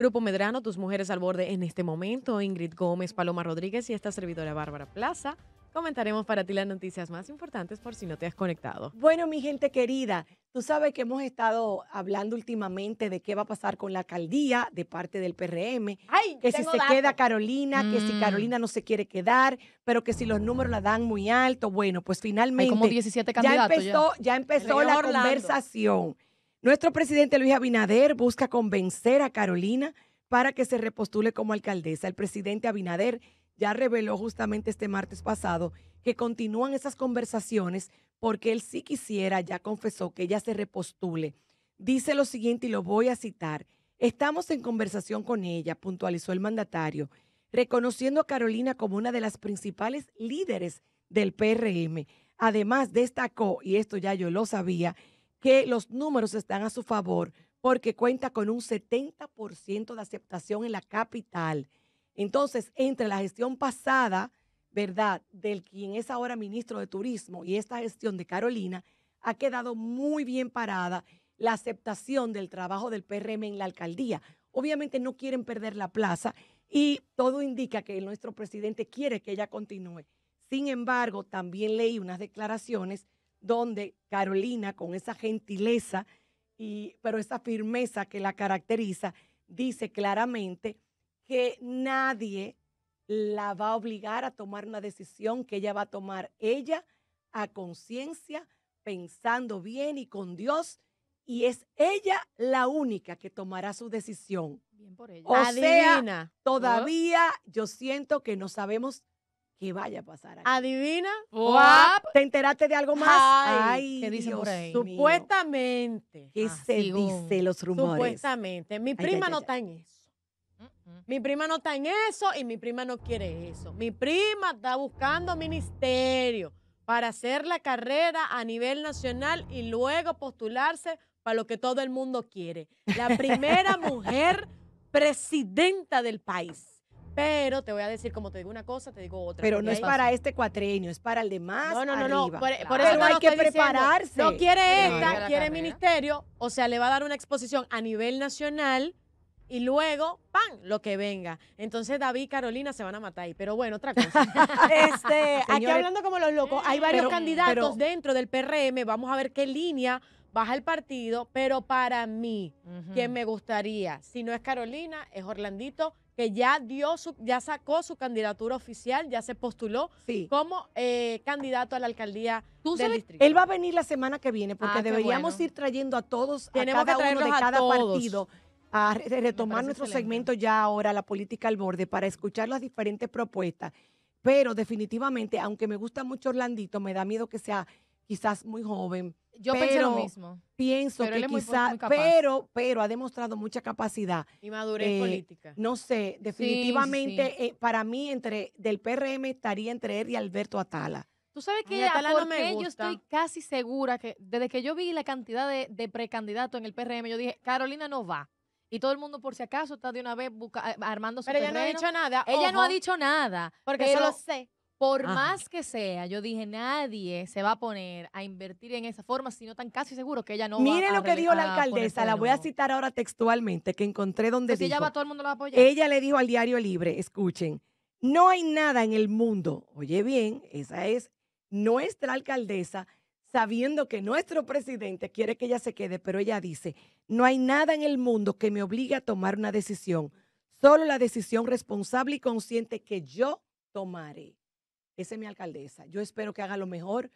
Grupo Medrano, tus mujeres al borde en este momento, Ingrid Gómez, Paloma Rodríguez y esta servidora Bárbara Plaza. Comentaremos para ti las noticias más importantes por si no te has conectado. Bueno, mi gente querida, tú sabes que hemos estado hablando últimamente de qué va a pasar con la alcaldía de parte del PRM, Ay, que si se queda Carolina, que si mm. Carolina no se quiere quedar, pero que si los números la dan muy alto, bueno, pues finalmente ya empezó, la conversación nuestro presidente Luis Abinader busca convencer a Carolina para que se repostule como alcaldesa. El presidente Abinader ya reveló justamente este martes pasado que continúan esas conversaciones porque él sí quisiera, ya confesó que ella se repostule. Dice lo siguiente y lo voy a citar. Estamos en conversación con ella, puntualizó el mandatario, reconociendo a Carolina como una de las principales líderes del PRM. Además, destacó, y esto ya yo lo sabía, que los números están a su favor porque cuenta con un 70% de aceptación en la capital. Entonces, entre la gestión pasada, ¿verdad?, del quien es ahora ministro de Turismo y esta gestión de Carolina, ha quedado muy bien parada la aceptación del trabajo del PRM en la alcaldía. Obviamente no quieren perder la plaza y todo indica que nuestro presidente quiere que ella continúe. Sin embargo, también leí unas declaraciones donde Carolina, con esa gentileza, y, pero esa firmeza que la caracteriza, dice claramente que nadie la va a obligar a tomar una decisión que ella va a tomar ella a conciencia, pensando bien y con Dios, y es ella la única que tomará su decisión. Bien por O sea, todavía oh. yo siento que no sabemos que vaya a pasar Adivina. ¿Te enteraste de algo más? Ay, dicen por ahí? Supuestamente. ¿Qué ah, se dice los rumores? Supuestamente. Mi prima no está en eso. Mi prima no está en eso y mi prima no quiere eso. Mi prima está buscando ministerio para hacer la carrera a nivel nacional y luego postularse para lo que todo el mundo quiere. La primera mujer presidenta del país. Pero te voy a decir, como te digo una cosa, te digo otra. Pero no es para este cuatrenio, es para el demás. No, no, no, no. Por, e, eso hay que prepararse. no quiere esta, quiere el ministerio. O sea, le va a dar una exposición a nivel nacional y luego, ¡pam! lo que venga. Entonces David y Carolina se van a matar ahí. Pero bueno, otra cosa. este, aquí hablando como los locos, hay varios candidatos dentro del PRM. Vamos a ver qué línea baja el partido, pero para mí, quien me gustaría, si no es Carolina, es Orlandito, que ya dio su, ya sacó su candidatura oficial, ya se postuló como eh, candidato a la alcaldía del distrito. Él va a venir la semana que viene, porque ah, deberíamos ir trayendo a todos, Tenemos a cada uno de cada partido a retomar nuestro segmento ya ahora, la política al borde, para escuchar las diferentes propuestas. Pero definitivamente, aunque me gusta mucho Orlandito, me da miedo que sea quizás muy joven. Yo lo mismo. Pienso que quizás, pero, pero ha demostrado mucha capacidad. Y madurez eh, política. No sé, definitivamente eh, para mí entre del PRM estaría entre él y Alberto Atala. Tú sabes que me gusta. yo estoy casi segura que desde que yo vi la cantidad de, precandidatos en el PRM, yo dije, Carolina no va. Y todo el mundo, por si acaso, está de una vez eh, armando su Pero ella no ha dicho nada. Ella no ha dicho nada. Porque eso lo sé. Por más que sea, yo dije, nadie se va a poner a invertir en esa forma, sino tan casi seguro que ella no va a lo que dijo la alcaldesa, la voy a citar ahora textualmente, que encontré donde dijo. va, todo el mundo Ella le dijo al Diario Libre, escuchen, no hay nada en el mundo, oye bien, esa es nuestra alcaldesa, sabiendo que nuestro presidente quiere que ella se quede, pero ella dice, no hay nada en el mundo que me obligue a tomar una decisión, solo la decisión responsable y consciente que yo tomaré. Esa es mi alcaldesa. Yo espero que haga lo mejor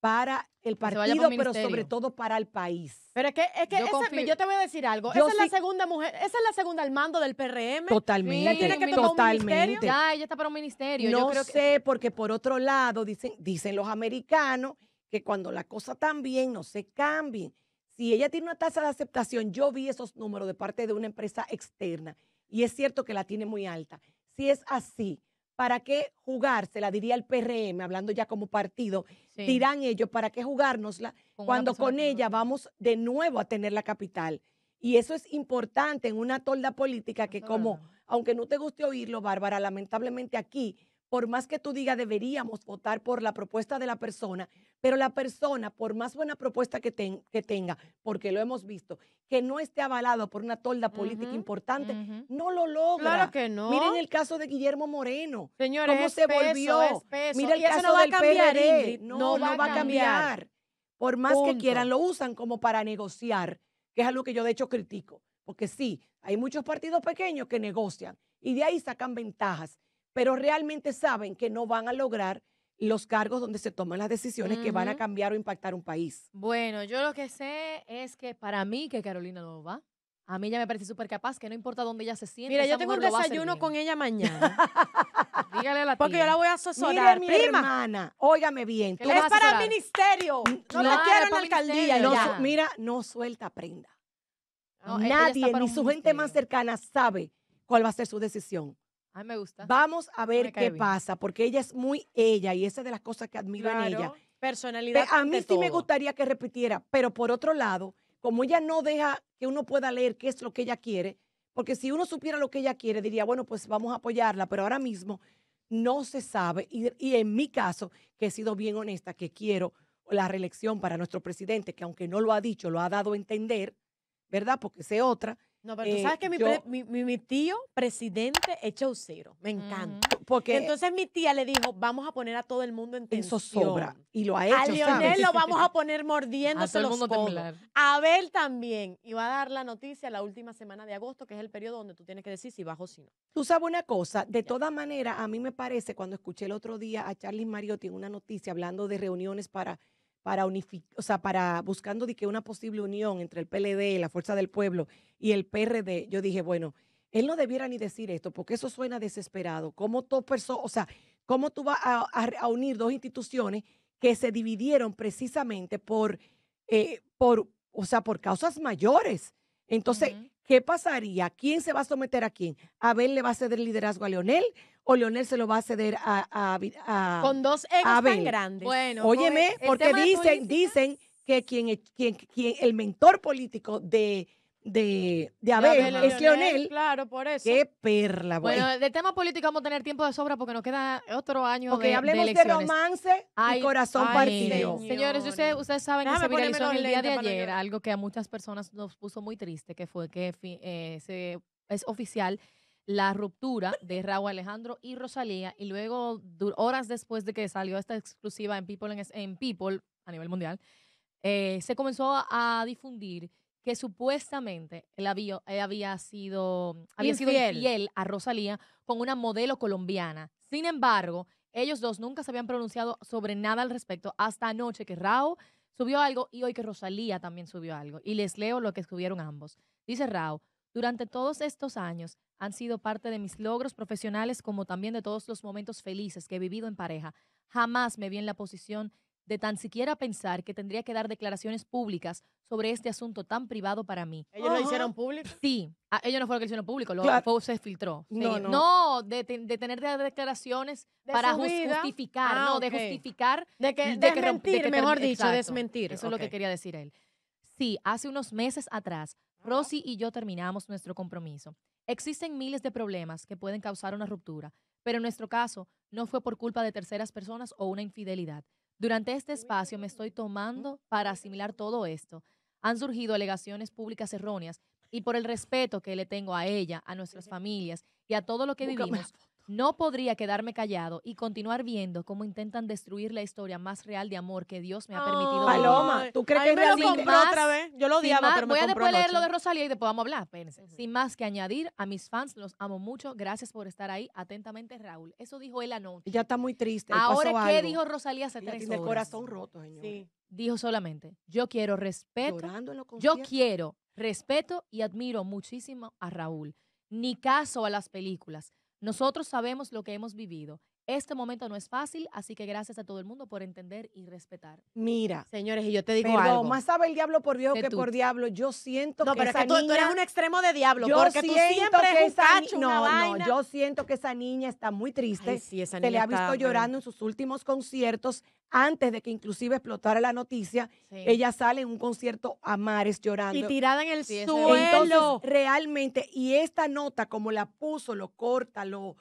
para el partido, pero sobre todo para el país. Pero es que, es que yo, te voy a decir algo. esa es la segunda mujer, esa es la segunda al mando del PRM. Totalmente. tiene que tomar totalmente. ya, ella está para un ministerio. No yo creo sé, porque por otro lado, dicen, dicen los americanos que cuando la cosa tan bien, no se cambien. Si ella tiene una tasa de aceptación, yo vi esos números de parte de una empresa externa y es cierto que la tiene muy alta. Si es así, ¿para qué jugársela? Diría el PRM, hablando ya como partido, dirán ellos, ¿para qué jugárnosla cuando con ella vamos de nuevo a tener la capital? Y eso es importante en una tolda política que como, aunque no te guste oírlo, Bárbara, lamentablemente aquí por más que tú digas deberíamos votar por la propuesta de la persona, pero la persona, por más buena propuesta que, tenga, porque lo hemos visto, que no esté avalado por una tolda política importante, no lo logra. Claro que no. Miren el caso de Guillermo Moreno. Señores, cómo se volvió. Mira el caso no va a cambiar, No, no, va, a cambiar. Por más que quieran, lo usan como para negociar, que es algo que yo de hecho critico. Porque sí, hay muchos partidos pequeños que negocian y de ahí sacan ventajas pero realmente saben que no van a lograr los cargos donde se toman las decisiones que van a cambiar o impactar un país. Bueno, yo lo que sé es que para mí que Carolina no va. A mí ya me parece súper capaz, que no importa dónde ella se siente. Mira, yo tengo un desayuno con ella mañana. Dígale a la tía. Porque yo la voy a asesorar. mi hermana, óigame bien. Tú es para el ministerio. No, la quiero en la alcaldía. mira, no suelta prenda. E, Nadie, ni su gente más cercana, sabe cuál va a ser su decisión. Ah, me gusta. Vamos a ver qué pasa, porque ella es muy ella y esa es de las cosas que admiro en ella. Personalidad. a mí sí me gustaría que repitiera, pero por otro lado, como ella no deja que uno pueda leer qué es lo que ella quiere, porque si uno supiera lo que ella quiere, diría, bueno, pues vamos a apoyarla, pero ahora mismo no se sabe. Y, y en mi caso, que he sido bien honesta, que quiero la reelección para nuestro presidente, que aunque no lo ha dicho, lo ha dado a entender, ¿verdad? Porque sé otra no, pero tú eh, sabes que mi, tío, presidente, es cero. Me encanta. Porque entonces mi tía le dijo, vamos a poner a todo el mundo en tensión. Eso sobra. Y lo ha hecho. A Lionel lo vamos a poner mordiéndose a los A Abel también. Y va a dar la noticia la última semana de agosto, que es el periodo donde tú tienes que decir si bajo o si no. Tú sabes una cosa, de todas maneras, a mí me parece, cuando escuché el otro día a Charlie Mariotti en una noticia hablando de reuniones para para unificar, o sea, para buscando de que una posible unión entre el PLD, la Fuerza del Pueblo y el PRD, yo dije, bueno, él no debiera ni decir esto porque eso suena desesperado. ¿Cómo tú, o sea, cómo tú vas a, unir dos instituciones que se dividieron precisamente por, eh, por, o sea, por causas mayores? Entonces, ¿Qué pasaría? ¿Quién se va a someter a quién? ¿Abel le va a ceder el liderazgo a Leonel o Leonel se lo va a ceder a, Con dos egos Abel. tan grandes. Bueno, Óyeme, porque dicen, dicen que quien, quien, quien, el mentor político de de, de Abel, es Leonel, Claro, por eso. Qué perla, güey. Bueno, de tema político vamos a tener tiempo de sobra porque nos queda otro año Ok, hablemos de, romance y corazón partido. Señores, yo ustedes saben que se viralizó el día de ayer algo que a muchas personas nos puso muy triste, que fue que eh, es oficial la ruptura de Raúl Alejandro y Rosalía y luego horas después de que salió esta exclusiva en People, en, People a nivel mundial, eh, se comenzó a difundir que supuestamente él había, sido había sido mm, a Rosalía con una modelo colombiana. Sin embargo, ellos dos nunca se habían pronunciado sobre nada al respecto hasta anoche que Rao subió algo y hoy que Rosalía también subió algo. Y les leo lo que escribieron ambos. Dice Rao, durante todos estos años han sido parte de mis logros profesionales como también de todos los momentos felices que he vivido en pareja. Jamás me vi en la posición de tan siquiera pensar que tendría que dar declaraciones públicas sobre este asunto tan privado para mí. ¿Ellos lo hicieron público? Sí, ah, ellos no fueron que lo hicieron público, lo, se filtró. No, no. de, tener declaraciones para justificar, ah, no, de justificar. De que, de mejor dicho, desmentir. Eso es lo que quería decir él. Sí, hace unos meses atrás, Rosy y yo terminamos nuestro compromiso. Existen miles de problemas que pueden causar una ruptura, pero en nuestro caso no fue por culpa de terceras personas o una infidelidad. Durante este espacio me estoy tomando para asimilar todo esto. Han surgido alegaciones públicas erróneas y por el respeto que le tengo a ella, a nuestras familias y a todo lo que vivimos, no podría quedarme callado y continuar viendo cómo intentan destruir la historia más real de amor que Dios me ha permitido. Paloma, ¿tú crees que me lo compró otra vez? Yo lo odiaba, pero me Voy a después leer lo de Rosalía y después vamos a hablar. Sin más que añadir, a mis fans los amo mucho. Gracias por estar ahí. Atentamente, Raúl. Eso dijo él anoche. Ya está muy triste. Ahora, ¿qué dijo Rosalía hace tres tiene corazón roto, señor. Dijo solamente, yo quiero respeto. Yo quiero respeto y admiro muchísimo a Raúl. Ni caso a las películas. Nosotros sabemos lo que hemos vivido. Este momento no es fácil, así que gracias a todo el mundo por entender y respetar. Mira, señores, y yo te digo pero Más sabe el diablo por viejo que, por diablo. Yo siento que esa eres un extremo de diablo, yo porque tú siempre que es no, no, yo siento que esa niña está muy triste. se le ha visto llorando en sus últimos conciertos antes de que inclusive explotara la noticia, ella sale en un concierto a mares llorando. Y tirada en el suelo. realmente, y esta nota, como la puso, lo corta, lo,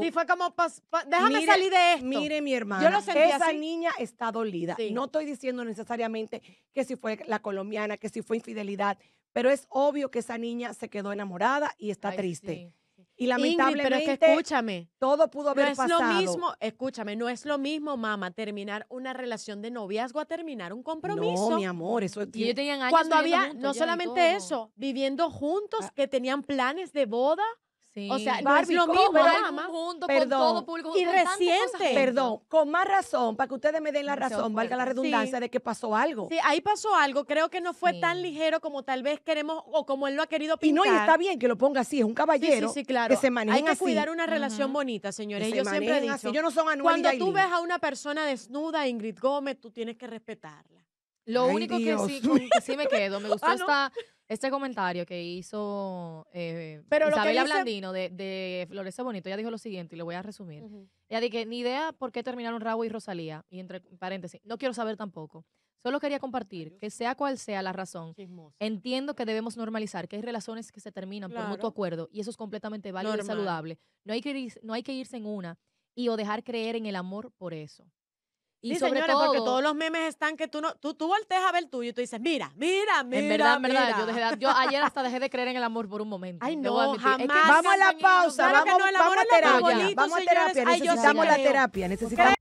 Sí, fue como, pues, déjame salir de esto. Mire, mi hermana, esa niña está dolida. No estoy diciendo necesariamente que si fue la colombiana, que si fue infidelidad, pero es obvio que esa niña se quedó enamorada y está triste. Y lamentablemente, pero que escúchame, todo pudo haber no es Lo mismo, escúchame, no es lo mismo, mamá, terminar una relación de noviazgo a terminar un compromiso. No, mi amor, eso es. Yo años Cuando había, no solamente eso, viviendo juntos, ah. que tenían planes de boda. O sea, es lo mismo. Barbie, junto perdón, con todo Y reciente. Perdón, con más razón, para que ustedes me den la razón, valga la redundancia, de que pasó algo. Sí, ahí pasó algo. Creo que no fue tan ligero como tal vez queremos o como él lo ha querido pintar. Y no, y está bien que lo ponga así, es un caballero. claro. Que se maneja Hay que cuidar una relación bonita, señores. yo siempre he dicho, no son Cuando tú ves a una persona desnuda, Ingrid Gómez, tú tienes que respetarla. Lo único que sí, me quedo, me ah, gustó esta... Este comentario que hizo eh, Pero Isabela Blandino de, de Bonito, ya dijo lo siguiente y lo voy a resumir. ya dije Ella ni idea por qué terminaron Raúl y Rosalía, y entre paréntesis, no quiero saber tampoco. Solo quería compartir que sea cual sea la razón, entiendo que debemos normalizar que hay relaciones que se terminan por mutuo acuerdo y eso es completamente válido y saludable. No hay, que no hay que irse en una y o dejar creer en el amor por eso. Y sí, sobre señores, porque todos los memes están que tú no, tú, tú volteas a ver el tuyo y tú dices, mira, mira, mira. En verdad, en verdad, yo, ayer hasta dejé de creer en el amor por un momento. Ay, no, jamás. vamos a la pausa, vamos, vamos, a terapia. vamos a terapia, necesitamos la terapia, necesitamos.